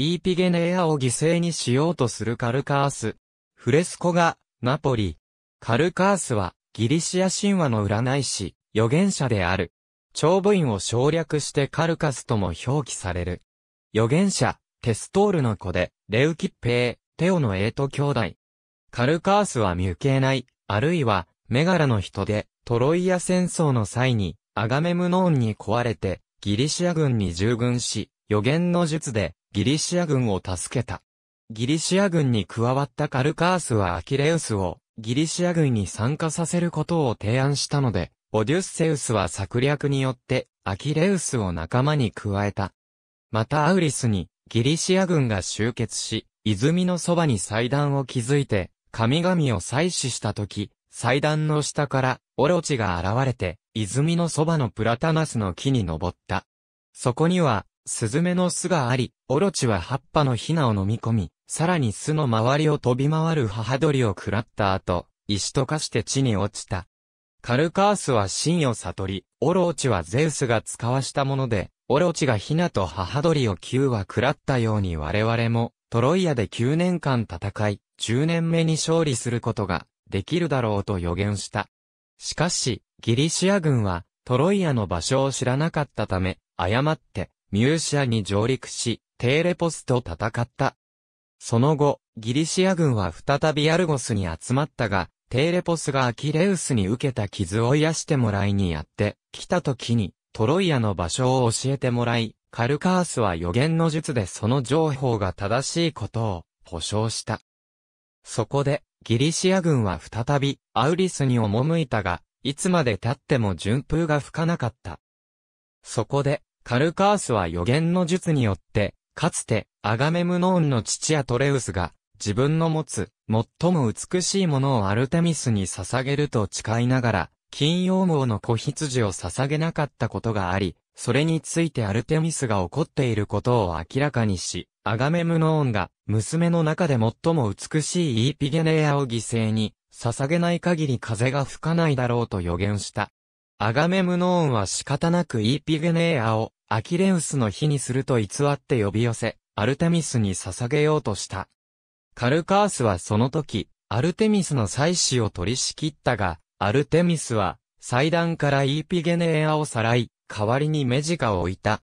イーピゲネーアを犠牲にしようとするカルカース。フレスコが、ナポリ。カルカースは、ギリシア神話の占い師、預言者である。長部員を省略してカルカスとも表記される。預言者、テストールの子で、レウキッペー、テオのエイト兄弟。カルカースは見受けない、あるいは、メガラの人で、トロイア戦争の際に、アガメムノーンに壊れて、ギリシア軍に従軍し、予言の術で、ギリシア軍を助けた。ギリシア軍に加わったカルカースはアキレウスをギリシア軍に参加させることを提案したので、オデュッセウスは策略によってアキレウスを仲間に加えた。またアウリスにギリシア軍が集結し、泉のそばに祭壇を築いて、神々を採取した時、祭壇の下からオロチが現れて、泉のそばのプラタナスの木に登った。そこには、スズメの巣があり、オロチは葉っぱのヒナを飲み込み、さらに巣の周りを飛び回る母鳥を食らった後、石と化して地に落ちた。カルカースは真を悟り、オロチはゼウスが使わしたもので、オロチがヒナと母鳥を9は食らったように我々も、トロイアで9年間戦い、10年目に勝利することができるだろうと予言した。しかし、ギリシア軍は、トロイアの場所を知らなかったため、誤って、ミューシアに上陸し、テーレポスと戦った。その後、ギリシア軍は再びアルゴスに集まったが、テーレポスがアキレウスに受けた傷を癒してもらいにやって、来た時に、トロイアの場所を教えてもらい、カルカースは予言の術でその情報が正しいことを保証した。そこで、ギリシア軍は再び、アウリスに赴いたが、いつまで経っても順風が吹かなかった。そこで、カルカースは予言の術によって、かつて、アガメムノーンの父アトレウスが、自分の持つ、最も美しいものをアルテミスに捧げると誓いながら、金曜毛の子羊を捧げなかったことがあり、それについてアルテミスが怒っていることを明らかにし、アガメムノーンが、娘の中で最も美しいイーピゲネアを犠牲に、捧げない限り風が吹かないだろうと予言した。アガメムノーンは仕方なくイーピゲネアをアキレウスの日にすると偽って呼び寄せ、アルテミスに捧げようとした。カルカースはその時、アルテミスの祭祀を取り仕切ったが、アルテミスは、祭壇からイーピゲネーアをさらい、代わりにメジカを置いた。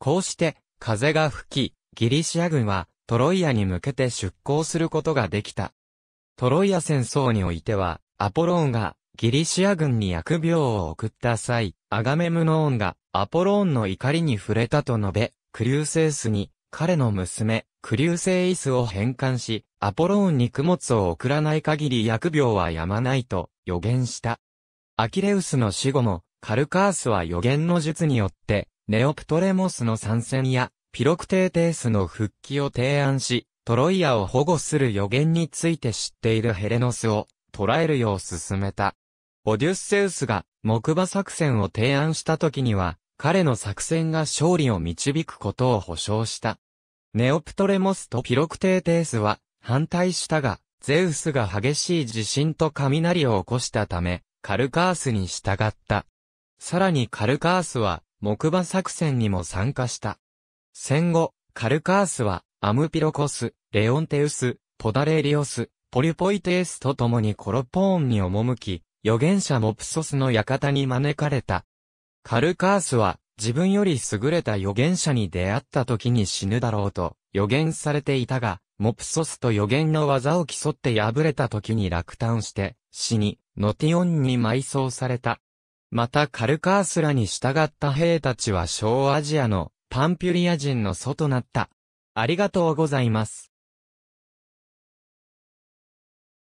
こうして、風が吹き、ギリシア軍は、トロイアに向けて出航することができた。トロイア戦争においては、アポローンがギリシア軍に薬病を送った際、アガメムノーンがアポローンの怒りに触れたと述べ、クリューセイスに彼の娘、クリューセイスを返還し、アポローンに供物を送らない限り疫病はやまないと予言した。アキレウスの死後も、カルカースは予言の術によって、ネオプトレモスの参戦や、ピロクテーテースの復帰を提案し、トロイアを保護する予言について知っているヘレノスを、捕らえるよう進めた。オデュッセウスが木馬作戦を提案した時には、彼の作戦が勝利を導くことを保証した。ネオプトレモスとピロクテーテースは反対したが、ゼウスが激しい地震と雷を起こしたため、カルカースに従った。さらにカルカースは木馬作戦にも参加した。戦後、カルカースはアムピロコス、レオンテウス、ポダレリオス、ポリュポイテースと共にコロポーンに赴き、預言者モプソスの館に招かれた。カルカースは、自分より優れた預言者に出会った時に死ぬだろうと予言されていたが、モプソスと予言の技を競って敗れた時に落胆して死に、ノティオンに埋葬された。またカルカースらに従った兵たちは小アジアのパンピュリア人の祖となった。ありがとうございます。